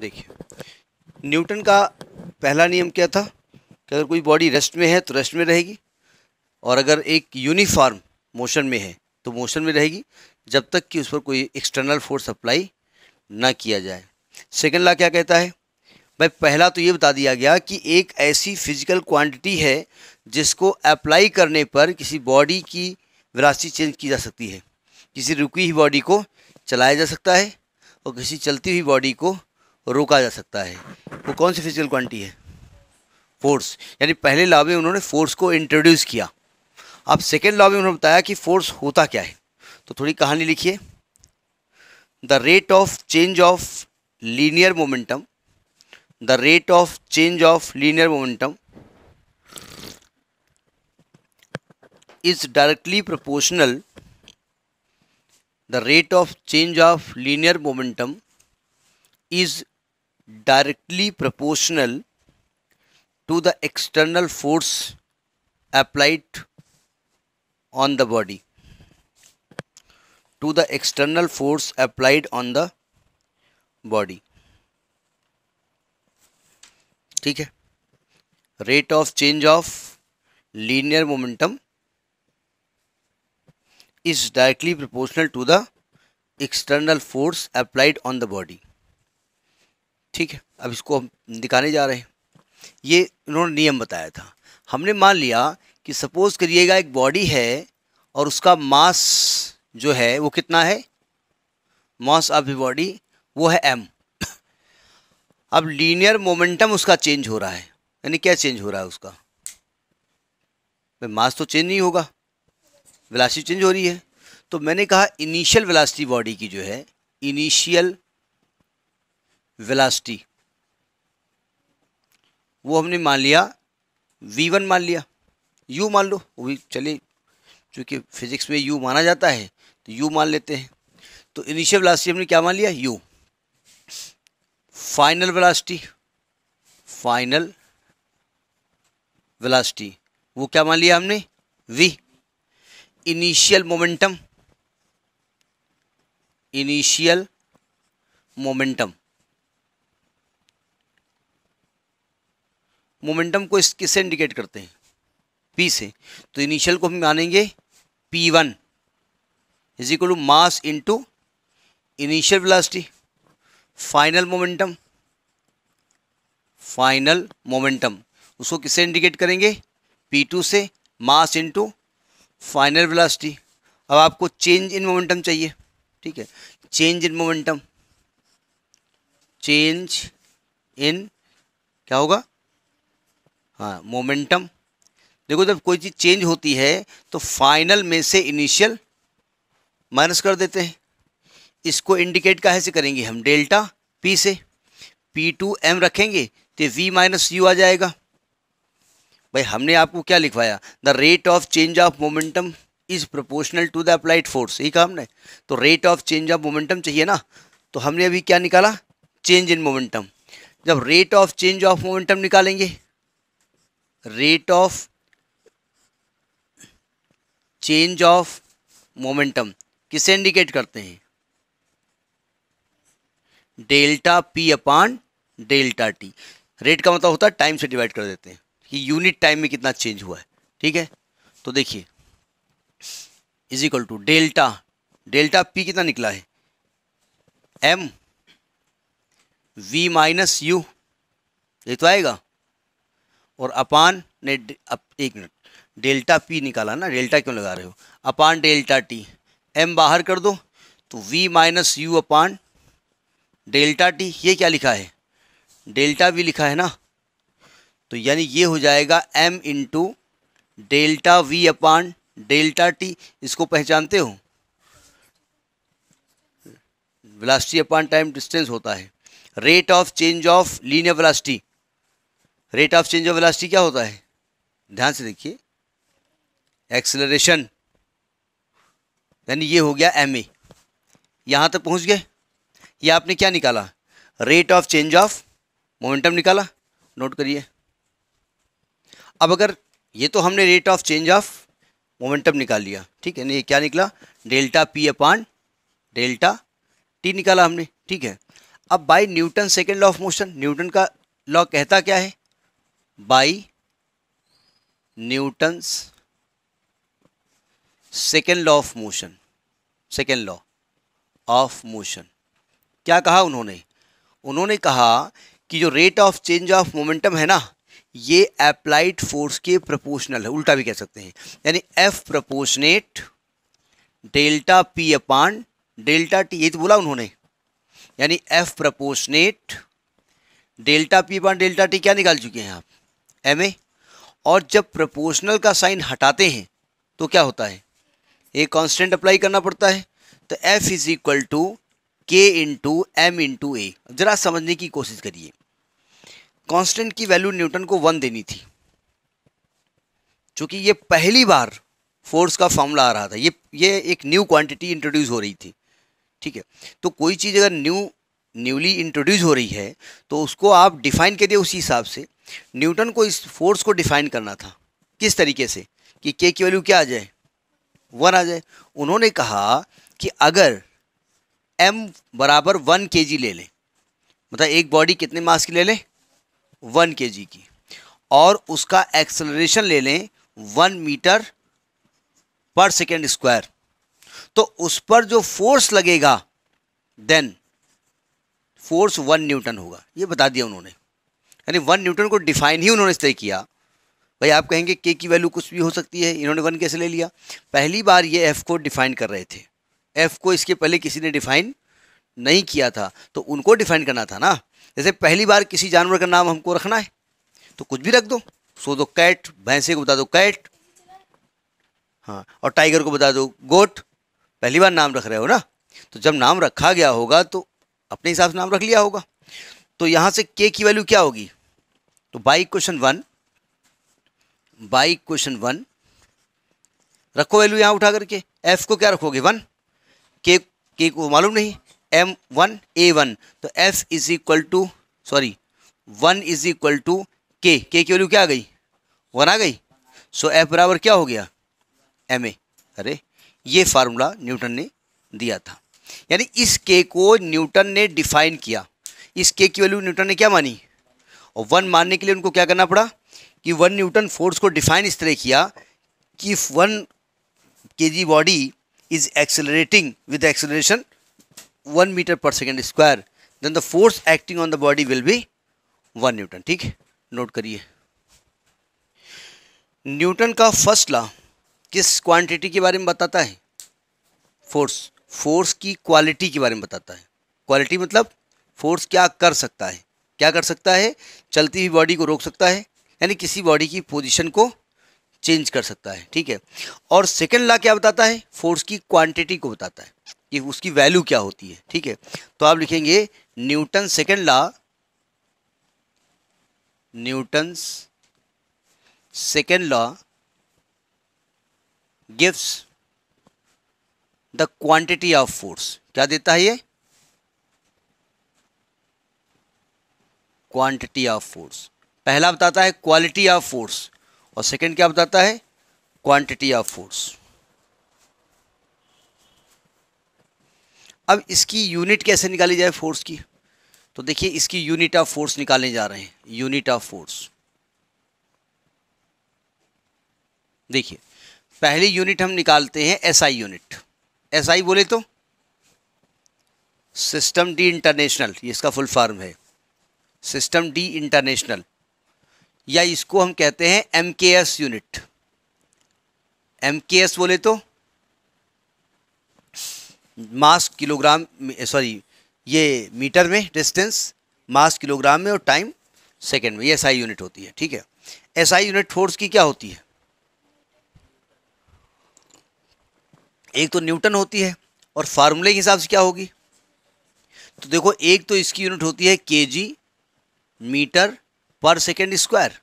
देखिए न्यूटन का पहला नियम क्या था कि अगर कोई बॉडी रेस्ट में है तो रेस्ट में रहेगी और अगर एक यूनिफॉर्म मोशन में है तो मोशन में रहेगी जब तक कि उस पर कोई एक्सटर्नल फोर्स अप्लाई ना किया जाए सेकेंड ला क्या कहता है भाई पहला तो ये बता दिया गया कि एक ऐसी फिजिकल क्वांटिटी है जिसको अप्लाई करने पर किसी बॉडी की विरासी चेंज की जा सकती है किसी रुकी हुई बॉडी को चलाया जा सकता है और किसी चलती हुई बॉडी को रोका जा सकता है वो कौन सी फिजिकल क्वांटिटी है फोर्स यानी पहले लॉ में उन्होंने फोर्स को इंट्रोड्यूस किया अब सेकेंड लॉ में उन्होंने बताया कि फोर्स होता क्या है तो थोड़ी कहानी लिखिए the rate of change of linear momentum the rate of change of linear momentum is directly proportional the rate of change of linear momentum is directly proportional to the external force applied on the body to the external force applied on the body ठीक है rate of change of linear momentum is directly proportional to the external force applied on the body ठीक है अब इसको हम दिखाने जा रहे हैं ये इन्होंने नियम बताया था हमने मान लिया कि सपोज़ करिएगा एक बॉडी है और उसका मास जो है वो कितना है मास ऑफ ए बॉडी वो है एम अब लीनियर मोमेंटम उसका चेंज हो रहा है यानी क्या चेंज हो रहा है उसका मास तो चेंज नहीं होगा वेलासिटी चेंज हो रही है तो मैंने कहा इनिशियल वेलासिटी बॉडी की जो है इनिशियल वेलासिटी वो हमने मान लिया वी वन मान लिया यू मान लो वो भी चलिए चूँकि फिजिक्स में यू माना जाता है तो यू मान लेते हैं तो इनिशियल वेलासिटी हमने क्या मान लिया u final velocity final velocity वो क्या मान लिया हमने v initial momentum initial momentum momentum को इस किससे इंडिकेट करते हैं पी से तो इनिशियल को हम मानेंगे p one is equal to mass into initial velocity final momentum final momentum उसको किससे इंडिकेट करेंगे पी टू से मास इंटू फाइनल वेलोसिटी अब आपको चेंज इन मोमेंटम चाहिए ठीक है change in momentum change in क्या होगा हाँ मोमेंटम देखो जब कोई चीज़ चेंज होती है तो फाइनल में से इनिशियल माइनस कर देते हैं इसको इंडिकेट कहा से करेंगे हम डेल्टा पी से पी टू एम रखेंगे तो वी माइनस यू आ जाएगा भाई हमने आपको क्या लिखवाया the rate of change of momentum is proportional to the applied force यही कहा हमने तो rate of change of momentum चाहिए ना तो हमने अभी क्या निकाला चेंज इन मोमेंटम जब rate of change of momentum निकालेंगे rate of change of momentum किसे इंडिकेट करते हैं delta P upon delta t rate का मतलब होता है टाइम से डिवाइड कर देते हैं कि यूनिट टाइम में कितना चेंज हुआ है ठीक है तो देखिए is equal to delta delta p कितना निकला है एम वी माइनस यू ये तो आएगा और अपान ने अप, एक मिनट डेल्टा पी निकाला ना डेल्टा क्यों लगा रहे हो अपान डेल्टा टी एम बाहर कर दो तो v minus u upon delta T ये क्या लिखा है डेल्टा वी लिखा है ना तो यानी ये हो जाएगा M into delta V upon delta T इसको पहचानते हो वेलोसिटी अपान टाइम डिस्टेंस होता है rate of change of linear velocity rate of change of velocity क्या होता है ध्यान से देखिए एक्सलरेशन यानी ये हो गया एम ए यहाँ तक पहुँच गए ये आपने क्या निकाला rate of change of momentum निकाला नोट करिए अब अगर ये तो हमने rate of change of momentum निकाल लिया ठीक है ये क्या निकला delta P upon delta T निकाला हमने ठीक है अब by Newton second law of motion Newton का लॉ कहता क्या है by Newton's second law of motion second law of motion क्या कहा उन्होंने उन्होंने कहा कि जो rate of change of momentum है ना ये अप्लाइड फोर्स के प्रोपोर्शनल है उल्टा भी कह सकते हैं यानी F proportionate delta P upon delta T ये तो बोला उन्होंने यानी F proportionate delta P upon delta T क्या निकाल चुके हैं आप एम ए और जब प्रोपोर्शनल का साइन हटाते हैं तो क्या होता है एक कांस्टेंट अप्लाई करना पड़ता है तो F is equal to K into M into A ज़रा समझने की कोशिश करिए कांस्टेंट की वैल्यू न्यूटन को वन देनी थी चूँकि ये पहली बार फोर्स का फॉर्मूला आ रहा था ये ये एक न्यू क्वांटिटी इंट्रोड्यूस हो रही थी ठीक है तो कोई चीज़ अगर न्यू न्यूली इंट्रोड्यूस हो रही है तो उसको आप डिफाइन करिए उसी हिसाब से न्यूटन को इस फोर्स को डिफाइन करना था किस तरीके से कि के की वैल्यू क्या आ जाए वन आ जाए उन्होंने कहा कि अगर एम बराबर वन के जी ले लें मतलब एक बॉडी कितने मास की ले लें वन के जी की और उसका एक्सलरेशन ले लें one metre per second square तो उस पर जो फोर्स लगेगा देन फोर्स वन न्यूटन होगा ये बता दिया उन्होंने यानी वन न्यूटन को डिफाइन ही उन्होंने तय किया भाई आप कहेंगे के की वैल्यू कुछ भी हो सकती है इन्होंने वन कैसे ले लिया पहली बार ये एफ़ को डिफाइन कर रहे थे एफ़ को इसके पहले किसी ने डिफाइन नहीं किया था तो उनको डिफाइन करना था ना जैसे पहली बार किसी जानवर का नाम हमको रखना है तो कुछ भी रख दो सो दो कैट भैंसे को बता दो कैट हाँ और टाइगर को बता दो गोट पहली बार नाम रख रहे हो ना तो जब नाम रखा गया होगा तो अपने हिसाब से नाम रख लिया होगा तो यहाँ से के की वैल्यू क्या होगी तो by question one by question one रखो वैल्यू यहाँ उठा करके एफ को क्या रखोगे वन के के को मालूम नहीं एम वन ए वन तो F is equal to sorry one is equal to K के की वैल्यू क्या आ गई वन आ गई सो एफ बराबर क्या हो गया एम ए अरे ये फार्मूला न्यूटन ने दिया था यानी इस के को न्यूटन ने डिफाइन किया इस के की वैल्यू न्यूटन ने क्या मानी और वन मानने के लिए उनको क्या करना पड़ा कि वन न्यूटन फोर्स को डिफाइन इस तरह किया कि one K G body is accelerating with acceleration one metre per second square then the force acting on the body will be one Newton ठीक है नोट करिए न्यूटन का फर्स्ट लॉ किस क्वांटिटी के बारे में बताता है फोर्स फोर्स की क्वालिटी के बारे में बताता है क्वालिटी मतलब फोर्स क्या कर सकता है क्या कर सकता है चलती हुई बॉडी को रोक सकता है यानी किसी बॉडी की पोजिशन को चेंज कर सकता है ठीक है और सेकेंड लॉ क्या बताता है फोर्स की क्वांटिटी को बताता है कि उसकी वैल्यू क्या होती है ठीक है तो आप लिखेंगे Newton second law Newton's second law gives the quantity of force क्या देता है ये क्वांटिटी ऑफ फोर्स पहला बताता है क्वालिटी ऑफ फोर्स और सेकंड क्या बताता है क्वांटिटी ऑफ फोर्स अब इसकी यूनिट कैसे निकाली जाए फोर्स की तो देखिए इसकी यूनिट ऑफ फोर्स निकालने जा रहे हैं यूनिट ऑफ फोर्स देखिए पहली यूनिट हम निकालते हैं एसआई यूनिट एसआई बोले तो सिस्टम डी इंटरनेशनल ये इसका फुल फॉर्म है सिस्टम डी इंटरनेशनल या इसको हम कहते हैं M K S unit M K S बोले तो मास किलोग्राम सॉरी ये मीटर में डिस्टेंस मास किलोग्राम में और टाइम सेकेंड में ये एसआई यूनिट होती है ठीक है एसआई यूनिट फोर्स की क्या होती है एक तो न्यूटन होती है और फार्मूले के हिसाब से क्या होगी तो देखो एक तो इसकी यूनिट होती है K G metre per second square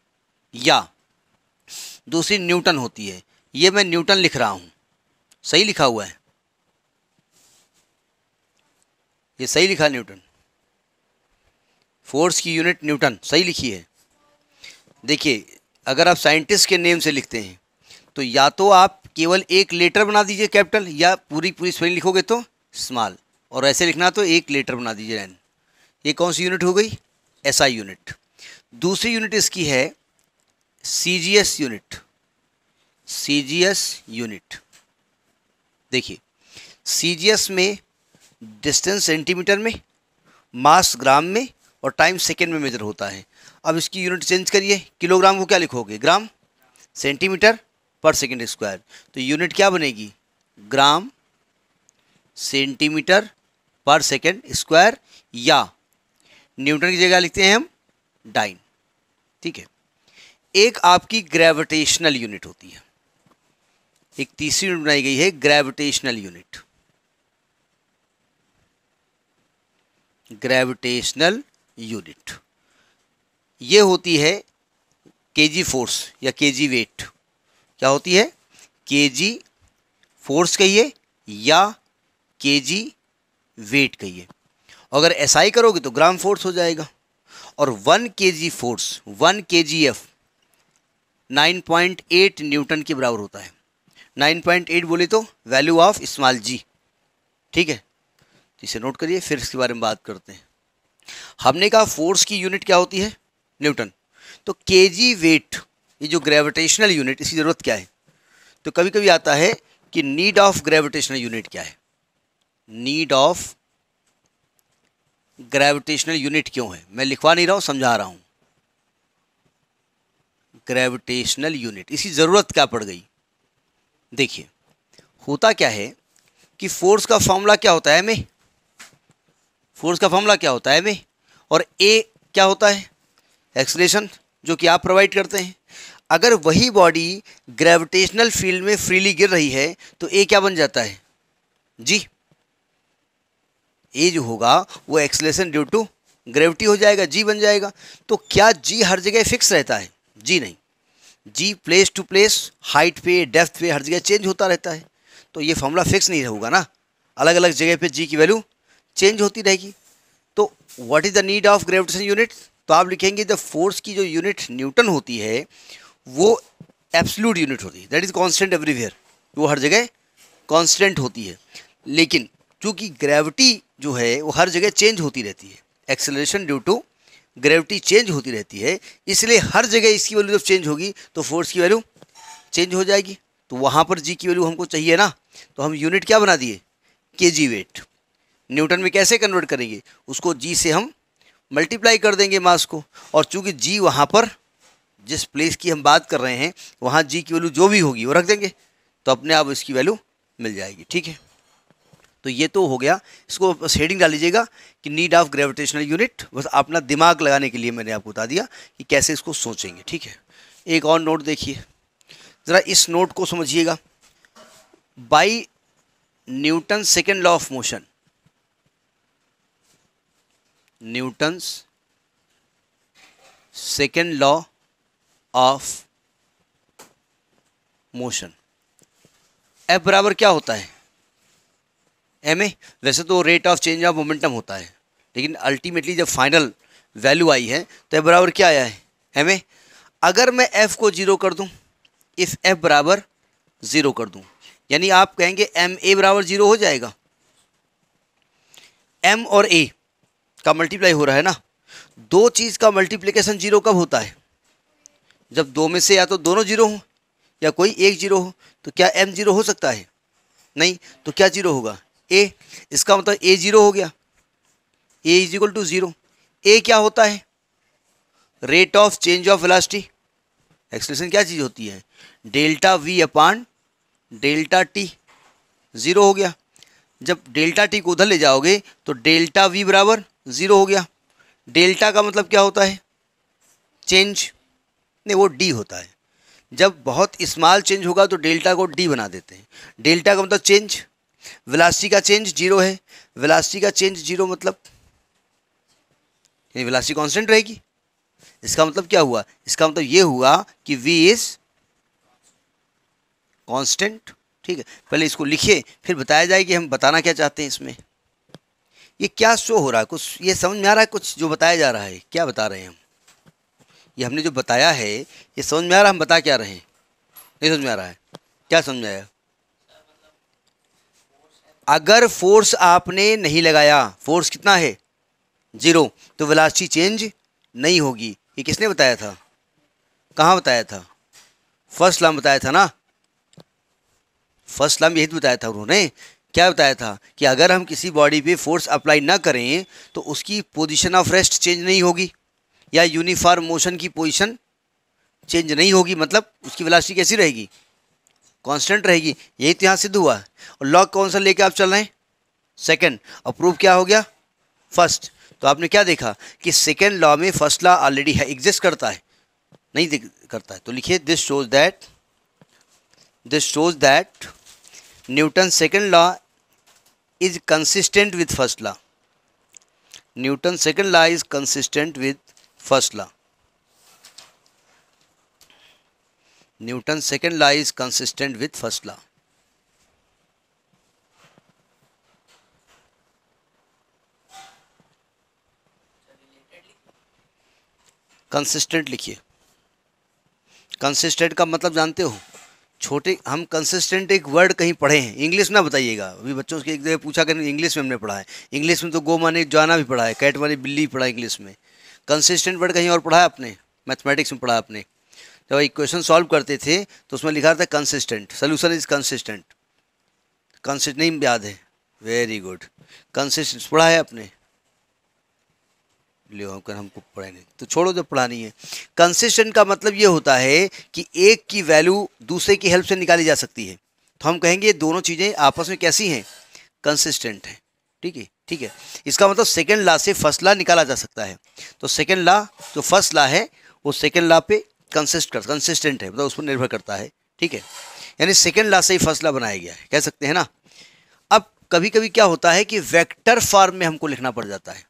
या दूसरी न्यूटन होती है ये मैं न्यूटन लिख रहा हूँ सही लिखा हुआ है ये सही लिखा न्यूटन फोर्स की यूनिट न्यूटन सही लिखी है देखिए अगर आप साइंटिस्ट के नेम से लिखते हैं तो या तो आप केवल एक लेटर बना दीजिए कैपिटल या पूरी पूरी स्पेलिंग लिखोगे तो स्मॉल और ऐसे लिखना तो एक लेटर बना दीजिए एन ये कौन सी यूनिट हो गई एस यूनिट दूसरी यूनिट इसकी है C G S unit C G S unit देखिए सी जी एस में डिस्टेंस सेंटीमीटर में मास ग्राम में और टाइम सेकेंड में मेजर होता है अब इसकी यूनिट चेंज करिए किलोग्राम को क्या लिखोगे gram centimetre per second square तो यूनिट क्या बनेगी gram centimetre per second square या न्यूटन की जगह लिखते हैं हम डाइन ठीक है एक आपकी ग्रेविटेशनल यूनिट होती है एक तीसरी यूनिट बनाई गई है ग्रेविटेशनल यूनिट ग्रेविटेशनल यूनिट ये होती है केजी फोर्स या केजी वेट क्या होती है केजी फोर्स कहिए या केजी वेट कहिए अगर एस SI करोगे तो ग्राम फोर्स हो जाएगा और वन के जी force one K G F nine point eight Newton के बराबर होता है नाइन पॉइंट एट बोले तो वैल्यू ऑफ स्मॉल जी ठीक है तो इसे नोट करिए फिर इसके बारे में बात करते हैं हमने कहा फोर्स की यूनिट क्या होती है न्यूटन तो के जी वेट ये जो ग्रेविटेशनल यूनिट इसकी ज़रूरत क्या है तो कभी कभी आता है कि नीड ऑफ ग्रेविटेशनल यूनिट क्या है नीड ऑफ ग्रेविटेशनल यूनिट क्यों है मैं लिखवा नहीं रहा हूँ समझा रहा हूँ ग्रेविटेशनल यूनिट इसी ज़रूरत क्या पड़ गई देखिए होता क्या है कि फोर्स का फॉर्मूला क्या होता है एम फोर्स का फॉर्मूला क्या होता है एम और ए क्या होता है एक्सलेशन जो कि आप प्रोवाइड करते हैं अगर वही बॉडी ग्रेविटेशनल फील्ड में फ्रीली गिर रही है तो ए क्या बन जाता है जी ए जो होगा वो एक्सलेशन ड्यू टू ग्रेविटी हो जाएगा जी बन जाएगा तो क्या जी हर जगह फिक्स रहता है जी नहीं G place to place height पे डेफ्थ पे हर जगह चेंज होता रहता है तो ये फॉर्मूला फिक्स नहीं रहूगा ना अलग अलग जगह पे जी की वैल्यू चेंज होती रहेगी तो what is the need of gravitation unit तो आप लिखेंगे द फोर्स की जो यूनिट न्यूटन होती है वो एब्सल्यूट यूनिट होती है दैट इज़ कॉन्स्टेंट एवरीवेयर वो हर जगह कॉन्स्टेंट होती है लेकिन चूँकि ग्रेविटी जो है वो हर जगह चेंज होती रहती है acceleration due to gravity change होती रहती है इसलिए हर जगह इसकी वैल्यू जब चेंज होगी तो फोर्स की वैल्यू चेंज हो जाएगी तो वहाँ पर जी की वैल्यू हमको चाहिए ना तो हम यूनिट क्या बना दिए के जी वेट न्यूटन में कैसे कन्वर्ट करेंगे उसको जी से हम मल्टीप्लाई कर देंगे मास को और चूँकि जी वहाँ पर जिस प्लेस की हम बात कर रहे हैं वहाँ जी की वैल्यू जो भी होगी वो रख देंगे तो अपने आप इसकी वैल्यू मिल जाएगी ठीक है तो ये तो हो गया इसको हेडिंग डाल लीजिएगा कि नीड ऑफ ग्रेविटेशनल यूनिट बस अपना दिमाग लगाने के लिए मैंने आपको बता दिया कि कैसे इसको सोचेंगे ठीक है एक और नोट देखिए ज़रा इस नोट को समझिएगा by Newton second law of motion Newton's second law of motion F बराबर क्या होता है एम वैसे तो rate of change of momentum होता है लेकिन अल्टीमेटली जब फाइनल वैल्यू आई है तो बराबर क्या आया है एम अगर मैं एफ़ को ज़ीरो कर दूँ इफ़ एफ़ बराबर ज़ीरो कर दूँ यानी आप कहेंगे एम ए बराबर ज़ीरो हो जाएगा एम और ए का मल्टीप्लाई हो रहा है ना दो चीज़ का मल्टीप्लिकेशन जीरो कब होता है जब दो में से या तो दोनों जीरो हों या कोई एक जीरो हो तो क्या एम जीरो हो सकता है नहीं तो क्या जीरो होगा ए इसका मतलब ए जीरो हो गया A is equal to zero A क्या होता है रेट ऑफ चेंज ऑफ इलास्टी एक्सप्रेशन क्या चीज़ होती है delta V upon delta T zero हो गया जब डेल्टा टी को उधर ले जाओगे तो डेल्टा वी बराबर ज़ीरो हो गया डेल्टा का मतलब क्या होता है चेंज नहीं वो डी होता है जब बहुत स्मॉल चेंज होगा तो डेल्टा को डी बना देते हैं डेल्टा का मतलब चेंज वेलासिटी का चेंज जीरो है वेलासिटी का चेंज जीरो मतलब यानी वेलासिटी कांस्टेंट रहेगी इसका मतलब क्या हुआ इसका मतलब ये हुआ कि वी इज कांस्टेंट ठीक है पहले इसको लिखिए फिर बताया जाए कि हम बताना क्या चाहते हैं इसमें ये क्या शो हो रहा है कुछ ये समझ में आ रहा है कुछ जो बताया जा रहा है क्या बता रहे हैं हम ये हमने जो बताया है ये समझ में आ रहा है हम बता क्या रहे हैं नहीं समझ में आ रहा है क्या समझ में आया अगर फोर्स आपने नहीं लगाया फोर्स कितना है जीरो तो वेलासिटी चेंज नहीं होगी ये किसने बताया था कहाँ बताया था फर्स्ट लम बताया था ना फर्स्ट लम यही बताया था उन्होंने क्या बताया था कि अगर हम किसी बॉडी पे फोर्स अप्लाई ना करें तो उसकी पोजीशन ऑफ रेस्ट चेंज नहीं होगी या यूनिफॉर्म मोशन की पोजीशन चेंज नहीं होगी मतलब उसकी वेलासिटी कैसी रहेगी कांस्टेंट रहेगी यही तो यहाँ सिद्ध हुआ और लॉग कौन सा लेके आप चल रहे हैं सेकेंड और प्रूफ क्या हो गया फर्स्ट तो आपने क्या देखा कि सेकेंड लॉ में फर्स्ट लॉ ऑलरेडी है एग्जिस्ट करता है नहीं करता है तो लिखिए this shows that this shows that Newton second law is consistent with first law Newton second law is consistent with first law Newton second law is consistent with first law consistent लिखिए consistent का मतलब जानते हो छोटे हम consistent एक word कहीं पढ़े हैं इंग्लिश ना बताइएगा अभी बच्चों से एक जगह पूछा कि इंग्लिश में हमने पढ़ा है इंग्लिश में तो गो माने जाना भी पढ़ा है कैट माने बिल्ली पढ़ा इंग्लिश में कंसिस्टेंट वर्ड कहीं और पढ़ा है आपने मैथमेटिक्स में पढ़ा आपने जब इक्वेशन सॉल्व करते थे तो उसमें लिखा था consistent solution is consistent consist नहीं याद है वेरी गुड कंसिस्टेंट पढ़ा है आपने लेकर हमको पढ़ाई नहीं तो छोड़ो पढ़ा पढ़ानी है कंसिस्टेंट का मतलब ये होता है कि एक की वैल्यू दूसरे की हेल्प से निकाली जा सकती है तो हम कहेंगे ये दोनों चीज़ें आपस में कैसी हैं कंसिस्टेंट हैं ठीक है ठीक है इसका मतलब सेकेंड ला से फर्स्ट ला निकाला जा सकता है तो सेकेंड ला जो फर्स्ट ला है वो सेकेंड ला पे कंसिस्ट कर कंसिस्टेंट है मतलब उस पर निर्भर करता है ठीक है यानी सेकेंड लॉ से ही फर्स्ट लॉ बनाया गया है कह सकते हैं ना अब कभी कभी क्या होता है कि वेक्टर फॉर्म में हमको लिखना पड़ जाता है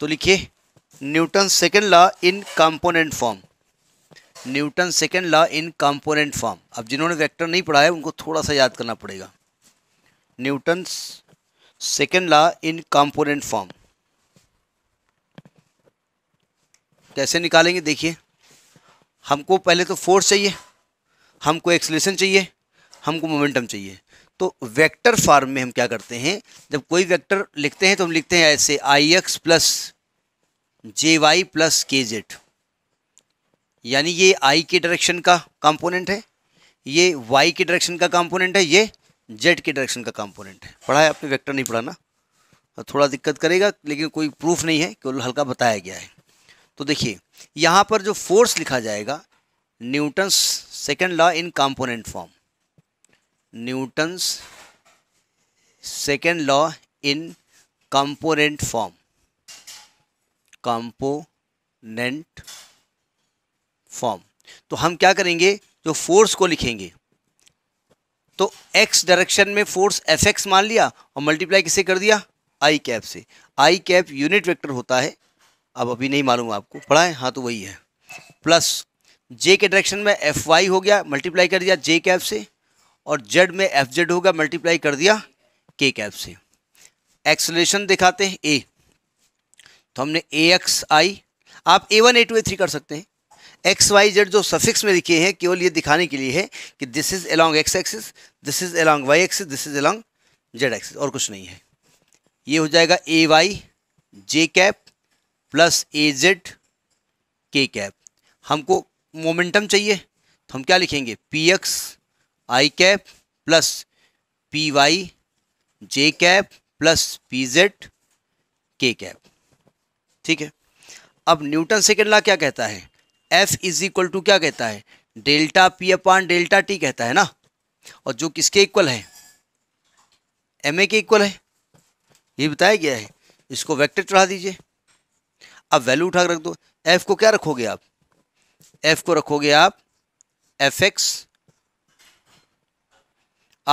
तो लिखिए Newton second law in component form Newton second law in component form अब जिन्होंने वेक्टर नहीं पढ़ा है उनको थोड़ा सा याद करना पड़ेगा Newton second law in component form कैसे निकालेंगे देखिए हमको पहले तो फोर्स चाहिए हमको एक्सलेशन चाहिए हमको मोमेंटम चाहिए तो वेक्टर फार्म में हम क्या करते हैं जब कोई वेक्टर लिखते हैं तो हम लिखते हैं ऐसे I X plus J Y plus K Z यानी ये आई के डायरेक्शन का कंपोनेंट है ये वाई के डायरेक्शन का कंपोनेंट है ये जेड के डायरेक्शन का कंपोनेंट है पढ़ा है आपने वेक्टर नहीं पढ़ाना थोड़ा दिक्कत करेगा लेकिन कोई प्रूफ नहीं है केवल हल्का बताया गया है तो देखिए यहाँ पर जो फोर्स लिखा जाएगा Newton's second law in component form Newton's second law in component form component form तो हम क्या करेंगे जो फोर्स को लिखेंगे तो एक्स डायरेक्शन में फोर्स एफ एक्स मान लिया और मल्टीप्लाई किसे कर दिया आई कैप से आई कैप यूनिट वेक्टर होता है अब अभी नहीं मालूम आपको पढ़ाएं हाँ तो वही है प्लस जे के डायरेक्शन में एफ वाई हो गया मल्टीप्लाई कर दिया जे कैप से और जेड में एफ जेड हो गया मल्टीप्लाई कर दिया के कैप से एक्सलेशन दिखाते हैं ए तो हमने ए एक्स आई आप A one A two A three कर सकते हैं एक्स वाई जेड जो सफिक्स में लिखे हैं केवल ये दिखाने के लिए है कि this is along X axis this is along Y axis this is along Z axis और कुछ नहीं है ये हो जाएगा A Y J cap plus A Z K cap हमको मोमेंटम चाहिए तो हम क्या लिखेंगे P X I cap plus P Y J cap plus P Z K cap ठीक है अब न्यूटन सेकेंड ला क्या कहता है एफ इज इक्वल टू क्या कहता है delta P upon delta T कहता है ना और जो किसके इक्वल है एम ए के इक्वल है ये बताया गया है इसको वेक्टर चढ़ा दीजिए अब वैल्यू उठा रख दो एफ को क्या रखोगे आप एफ को रखोगे आप F X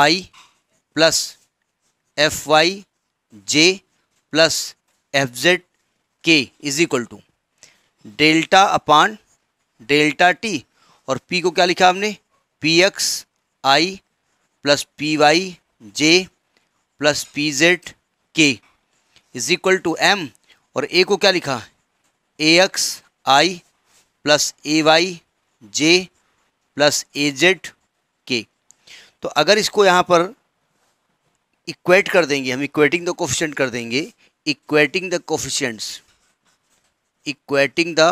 I plus F Y J plus F Z K is equal to delta upon delta T और पी को क्या लिखा आपने P X I plus P Y J plus P Z K is equal to M और A को क्या लिखा A X I plus A Y J plus A Z K तो अगर इसको यहाँ पर इक्वेट कर देंगे हम इक्वेटिंग द कोफिशेंट कर देंगे equating the coefficients equating the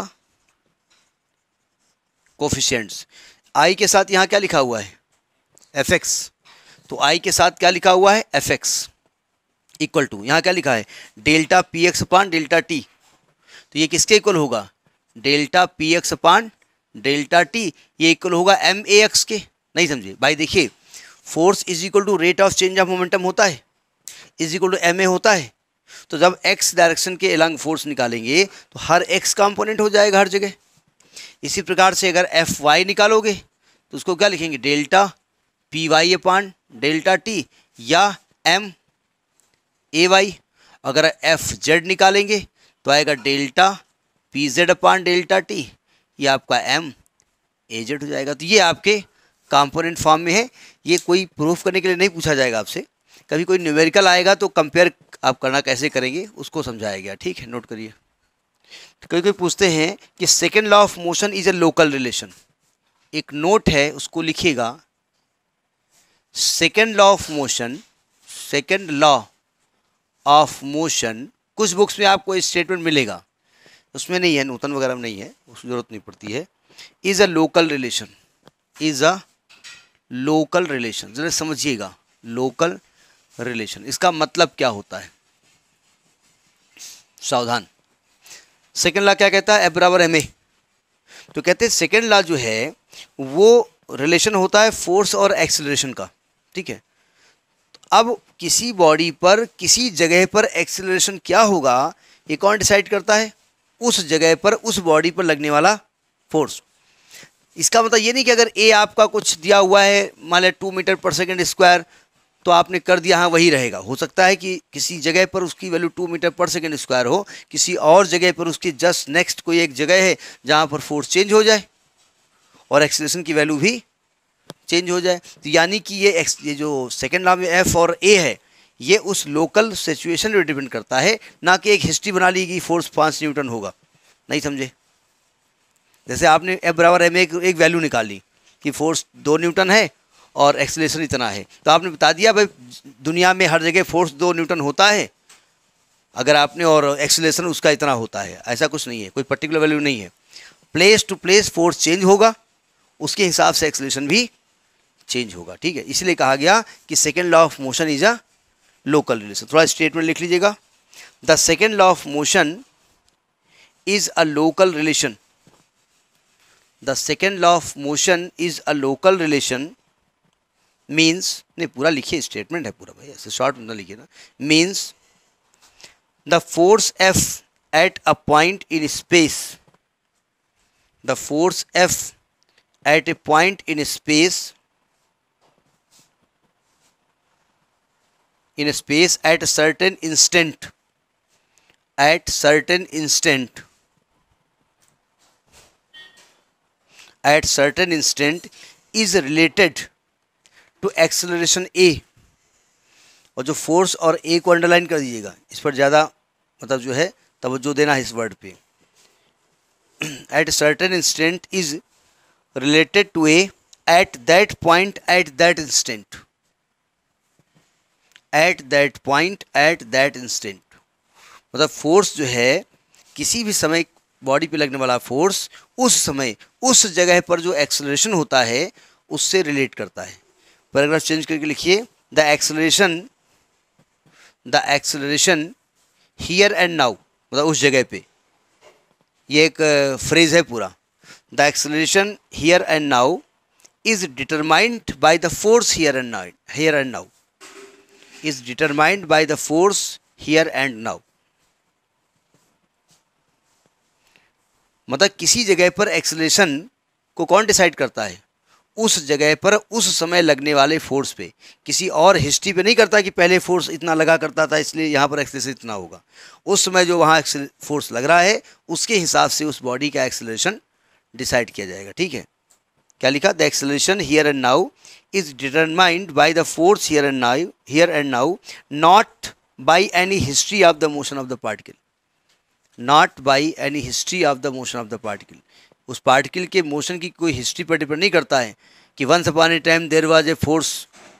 coefficients I के साथ यहाँ क्या लिखा हुआ है एफ एक्स तो आई के साथ क्या लिखा हुआ है एफ एक्स इक्वल टू यहाँ क्या लिखा है delta P X upon delta T तो ये किसके इक्वल होगा delta P X upon delta T ये इक्वल होगा एम ए एक्स के नहीं समझे भाई देखिए force is equal to rate of change of momentum होता है is equal to M A होता है तो जब एक्स डायरेक्शन के एलॉन्ग फोर्स निकालेंगे तो हर एक्स कॉम्पोनेंट हो जाएगा हर जगह इसी प्रकार से अगर एफ वाई निकालोगे तो उसको क्या लिखेंगे delta P Y upon delta T या एम ए वाई अगर एफ जेड निकालेंगे तो आएगा delta P Z upon delta T ये आपका एम ए जेड हो जाएगा तो ये आपके कंपोनेंट फॉर्म में है ये कोई प्रूफ करने के लिए नहीं पूछा जाएगा आपसे कभी कोई न्यूमेरिकल आएगा तो कंपेयर आप करना कैसे करेंगे उसको समझाया गया ठीक है नोट करिए तो कभी कोई पूछते हैं कि second law of motion is a local relation एक नोट है उसको लिखिएगा second law of motion second law of motion कुछ बुक्स में आपको स्टेटमेंट मिलेगा उसमें नहीं है नूतन वगैरह में नहीं है उसकी ज़रूरत नहीं पड़ती है is a local relation is a local relation ज़रा समझिएगा लोकल रिलेशन इसका मतलब क्या होता है सावधान सेकेंड लॉ क्या कहता है ए बराबर एम ए तो कहते हैं सेकेंड लॉ जो है वो रिलेशन होता है फोर्स और एक्सेलरेशन का ठीक है अब किसी बॉडी पर किसी जगह पर एक्सेलरेशन क्या होगा ये कौन डिसाइड करता है उस जगह पर उस बॉडी पर लगने वाला फोर्स इसका मतलब ये नहीं कि अगर ए आपका कुछ दिया हुआ है मान लिया two metre per second square तो आपने कर दिया हाँ वही रहेगा हो सकता है कि किसी जगह पर उसकी value two metre per second square हो किसी और जगह पर उसकी जस्ट नेक्स्ट कोई एक जगह है जहाँ पर फोर्स चेंज हो जाए और एक्सेलेशन की वैल्यू भी चेंज हो जाए तो यानी कि ये एक्स ये जो सेकेंड लॉ में एफ और ए है ये उस लोकल सिचुएशन पर डिपेंड करता है ना कि एक हिस्ट्री बना ली कि फोर्स पाँच न्यूटन होगा नहीं समझे जैसे आपने एफ बराबर एम एक, एक वैल्यू निकाली कि फोर्स दो न्यूटन है और एक्सलेशन इतना है तो आपने बता दिया भाई दुनिया में हर जगह फोर्स दो न्यूटन होता है अगर आपने और एक्सलेशन उसका इतना होता है ऐसा कुछ नहीं है कोई पर्टिकुलर वैल्यू नहीं है place to place force change होगा उसके हिसाब से एक्सलेशन भी चेंज होगा ठीक है इसलिए कहा गया कि second law of motion is a local relation थोड़ा स्टेटमेंट लिख लीजिएगा the second law of motion is a local relation the second law of motion is a local relation means नहीं पूरा लिखिए स्टेटमेंट है पूरा भाई ऐसे शॉर्ट में ना लिखिए ना means the force F at a point in space the force F at a point in space in space at certain instant at certain instant at certain instant is related to acceleration A और जो force और A को underline कर दीजिएगा इस पर ज़्यादा मतलब जो है तवज्जो देना है इस वर्ड पे at certain instant is related to A at that point at that instant at that point at that instant मतलब फोर्स जो है किसी भी समय बॉडी पे लगने वाला फोर्स उस समय उस जगह पर जो एक्सलरेशन होता है उससे रिलेट करता है पैराग्राफ चेंज करके लिखिए the acceleration the acceleration here and now मतलब उस जगह पे ये एक फ्रेज है पूरा the acceleration here and now is determined by the force here and now here and now is determined by the force here and now मतलब किसी जगह पर एक्सलेशन को कौन डिसाइड करता है उस जगह पर उस समय लगने वाले फोर्स पे किसी और हिस्ट्री पे नहीं करता कि पहले फोर्स इतना लगा करता था इसलिए यहाँ पर एक्सलेशन इतना होगा उस समय जो वहाँ फोर्स लग रहा है उसके हिसाब से उस बॉडी का एक्सलेशन डिसाइड किया जाएगा ठीक है क्या लिखा the acceleration here and now is determined by the force here and now here and now not by any history of the motion of the particle not by any history of the motion of the particle उस particle के motion की कोई history पर depend नहीं करता है कि once upon a time there was a force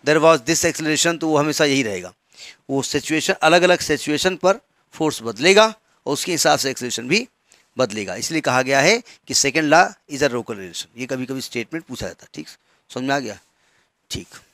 there was this acceleration तो वो हमेशा यही रहेगा वो सिचुएशन अलग अलग सिचुएशन पर फोर्स बदलेगा और उसके हिसाब से एक्सलेशन भी बदलेगा इसलिए कहा गया है कि सेकेंड लॉ इज़ अ रोकल रिलेशन ये कभी कभी स्टेटमेंट पूछा जाता है ठीक समझ में आ गया politique.